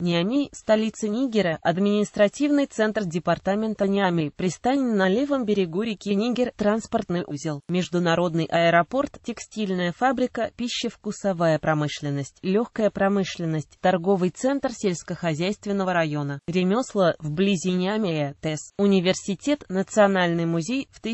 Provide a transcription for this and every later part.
Ниамей, столица Нигера, административный центр департамента Ниамей, пристань на левом берегу реки Нигер, транспортный узел, международный аэропорт, текстильная фабрика, пищевкусовая промышленность, легкая промышленность, торговый центр сельскохозяйственного района, ремесла, вблизи Ниамея, ТЭС, университет, национальный музей, в 1926-1960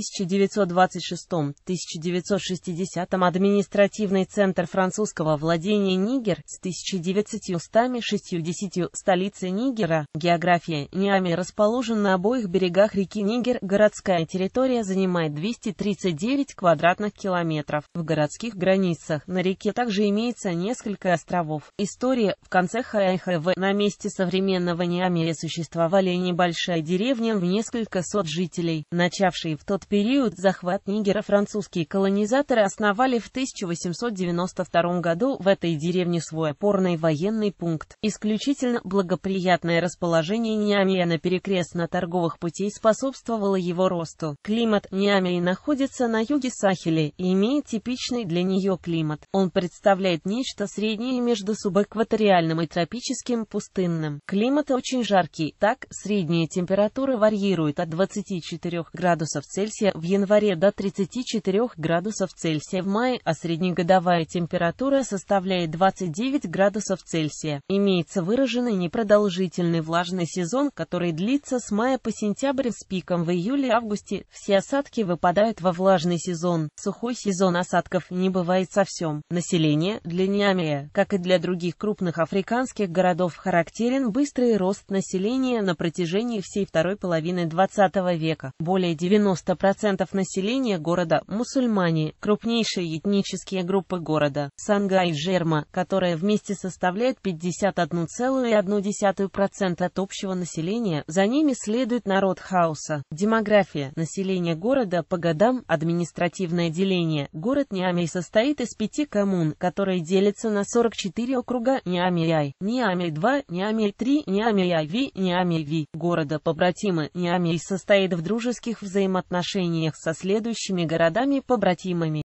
административный центр французского владения Нигер с 1960 частью столицы Нигера. География Ниами расположен на обоих берегах реки Нигер. Городская территория занимает 239 квадратных километров. В городских границах на реке также имеется несколько островов. История. В конце ХХВ на месте современного Ниамея существовали небольшая деревня в несколько сот жителей. Начавшие в тот период захват Нигера французские колонизаторы основали в 1892 году в этой деревне свой опорный военный пункт. Исключительно Следовательно, благоприятное расположение Ниамия на перекрестно-торговых путей способствовало его росту. Климат Ниамии находится на юге Сахеля и имеет типичный для нее климат. Он представляет нечто среднее между субэкваториальным и тропическим пустынным. Климат очень жаркий, так, средние температуры варьируют от 24 градусов Цельсия в январе до 34 градусов Цельсия в мае, а среднегодовая температура составляет 29 градусов Цельсия. Имеется выраженный выдержанный непродолжительный влажный сезон, который длится с мая по сентябрь с пиком в июле-августе. Все осадки выпадают во влажный сезон. Сухой сезон осадков не бывает совсем. Население для Ниамия, как и для других крупных африканских городов, характерен быстрый рост населения на протяжении всей второй половины 20 века. Более 90% населения города – мусульмане, крупнейшие этнические группы города – Санга и Жерма, которая вместе составляет 51,5 1,1% от общего населения, за ними следует народ хаоса. Демография, население города по годам, административное деление. Город Ниамей состоит из пяти коммун, которые делятся на 44 округа Ниамей-Ай, Ниамей-2, Ниамей-3, Ниамей-Ави, Ниамей-Ви. Города побратимы Ниамей состоит в дружеских взаимоотношениях со следующими городами-побратимами.